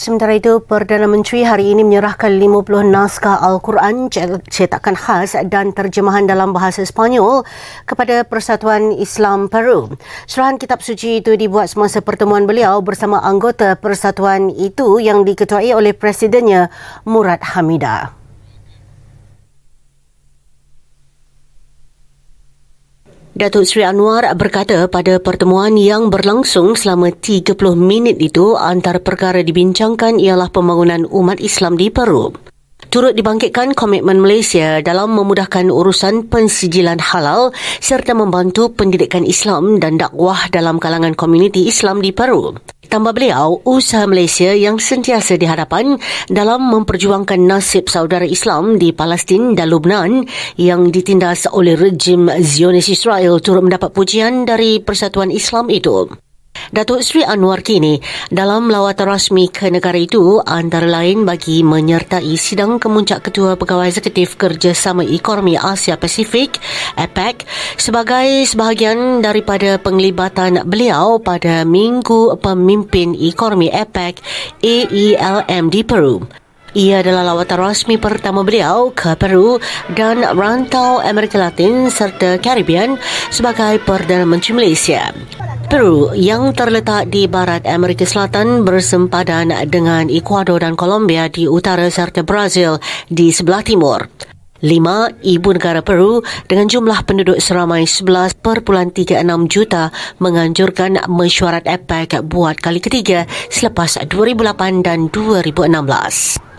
Sementara itu, Perdana Menteri hari ini menyerahkan 50 naskah Al-Quran cetakan khas dan terjemahan dalam bahasa Spanyol kepada Persatuan Islam Peru. Serahan kitab suci itu dibuat semasa pertemuan beliau bersama anggota persatuan itu yang diketuai oleh Presidennya Murad Hamidah. Datuk Seri Anwar berkata pada pertemuan yang berlangsung selama 30 minit itu antara perkara dibincangkan ialah pembangunan umat Islam di Peru turut dibangkitkan komitmen Malaysia dalam memudahkan urusan pensijilan halal serta membantu pendidikan Islam dan dakwah dalam kalangan komuniti Islam di Peru. Tambah beliau, usaha Malaysia yang sentiasa dihadapan dalam memperjuangkan nasib saudara Islam di Palestin dan Lubnan yang ditindas oleh rejim Zionis Israel turut mendapat pujian dari Persatuan Islam itu. Datuk Sri Anwar kini dalam lawatan rasmi ke negara itu antara lain bagi menyertai sidang kemuncak Ketua Pegawai Eksekutif Kerjasama Ekonomi Asia Pasifik APEC sebagai sebahagian daripada penglibatan beliau pada Minggu Pemimpin Ekonomi APEC AELM di Peru. Ia adalah lawatan rasmi pertama beliau ke Peru dan rantau Amerika Latin serta Caribbean sebagai Perdana Menteri Malaysia. Peru yang terletak di barat Amerika Selatan bersempadan dengan Ecuador dan Colombia di utara serta Brazil di sebelah timur. Lima ibu negara Peru dengan jumlah penduduk seramai 11.36 juta menganjurkan mesyuarat APEC buat kali ketiga selepas 2008 dan 2016.